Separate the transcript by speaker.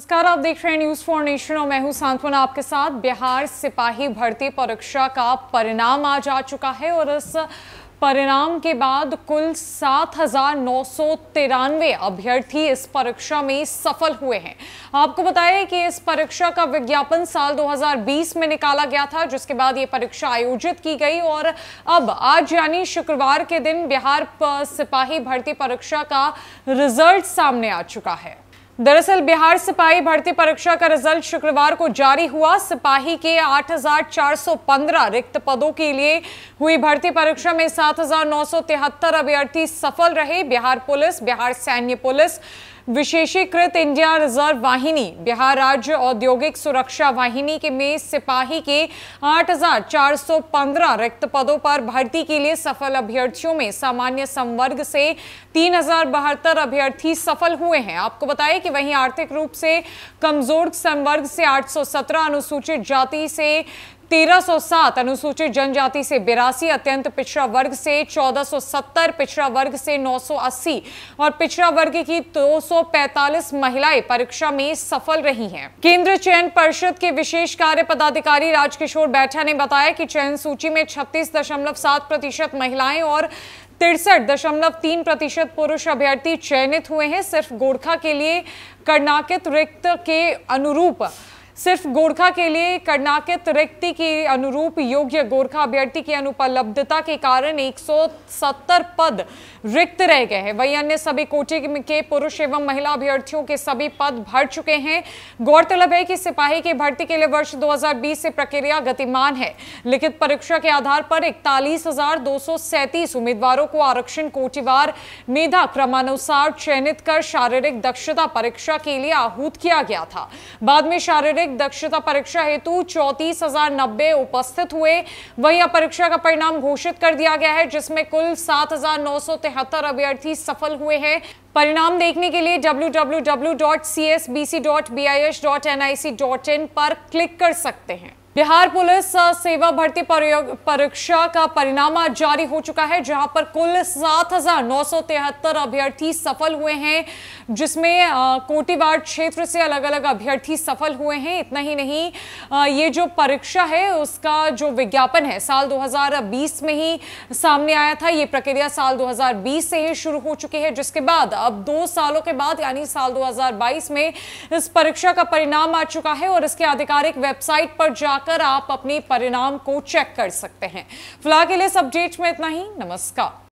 Speaker 1: नमस्कार आप देख रहे हैं न्यूज फॉर नेशन और मैं हूं सांत्वना आपके साथ बिहार सिपाही भर्ती परीक्षा का परिणाम आज आ चुका है और इस परिणाम के बाद कुल सात हजार नौ सौ तिरानवे अभ्यर्थी इस परीक्षा में सफल हुए हैं आपको बताएं कि इस परीक्षा का विज्ञापन साल 2020 में निकाला गया था जिसके बाद ये परीक्षा आयोजित की गई और अब आज यानी शुक्रवार के दिन बिहार सिपाही भर्ती परीक्षा का रिजल्ट सामने आ चुका है दरअसल बिहार सिपाही भर्ती परीक्षा का रिजल्ट शुक्रवार को जारी हुआ सिपाही के 8,415 रिक्त पदों के लिए हुई भर्ती परीक्षा में 7,973 अभ्यर्थी सफल रहे बिहार पुलिस बिहार सैन्य पुलिस विशेषीकृत इंडिया रिजर्व वाहिनी बिहार राज्य औद्योगिक सुरक्षा वाहिनी के में सिपाही के 8,415 रिक्त पदों पर भर्ती के लिए सफल अभ्यर्थियों में सामान्य संवर्ग से तीन अभ्यर्थी सफल हुए हैं आपको बताएं कि वहीं आर्थिक रूप से कमजोर संवर्ग से 817 अनुसूचित जाति से 1307 अनुसूचित जनजाति से बिरासी अत्यंत पिछड़ा वर्ग से 1470 पिछड़ा वर्ग से 980 और पिछड़ा वर्ग की 245 महिलाएं परीक्षा में सफल रही हैं केंद्र चयन परिषद के विशेष कार्य पदाधिकारी राजकिशोर बैठा ने बताया कि चयन सूची में 36.7 प्रतिशत महिलाएं और तिरसठ दशमलव तीन प्रतिशत पुरुष अभ्यर्थी चयनित हुए हैं सिर्फ गोरखा के लिए कर्नाकित रिक्त के अनुरूप सिर्फ गोरखा के लिए कर्नाकित रिक्ति के अनुरूप योग्य गोरखा अभ्यर्थी की अनुपलब्धता के कारण 170 पद रिक्त रह गए हैं वहीं अन्य सभी कोटे के पुरुष एवं महिला अभ्यर्थियों के सभी पद भर चुके हैं गौरतलब है कि सिपाही की भर्ती के लिए वर्ष 2020 से प्रक्रिया गतिमान है लिखित परीक्षा के आधार पर इकतालीस उम्मीदवारों को आरक्षण कोटिवार मेधा क्रमानुसार चयनित कर शारीरिक दक्षता परीक्षा के लिए आहूत किया गया था बाद में शारीरिक वास्तविक दक्षता परीक्षा हेतु चौतीस हजार नब्बे उपस्थित हुए वहीं अब परीक्षा का परिणाम घोषित कर दिया गया है जिसमें कुल सात हजार नौ सौ तिहत्तर अभ्यर्थी सफल हुए हैं परिणाम देखने के लिए डब्ल्यू पर क्लिक कर सकते हैं बिहार पुलिस सेवा भर्ती परीक्षा का परिणाम जारी हो चुका है जहां पर कुल सात अभ्यर्थी सफल हुए हैं जिसमें कोटीवाड़ क्षेत्र से अलग अलग अभ्यर्थी सफल हुए हैं इतना ही नहीं ये जो परीक्षा है उसका जो विज्ञापन है साल 2020 में ही सामने आया था ये प्रक्रिया साल 2020 से ही शुरू हो चुकी है जिसके बाद अब दो सालों के बाद यानी साल 2022 में इस परीक्षा का परिणाम आ चुका है और इसके आधिकारिक वेबसाइट पर जाकर आप अपने परिणाम को चेक कर सकते हैं फिलहाल के लिए इस अपडेट में इतना ही नमस्कार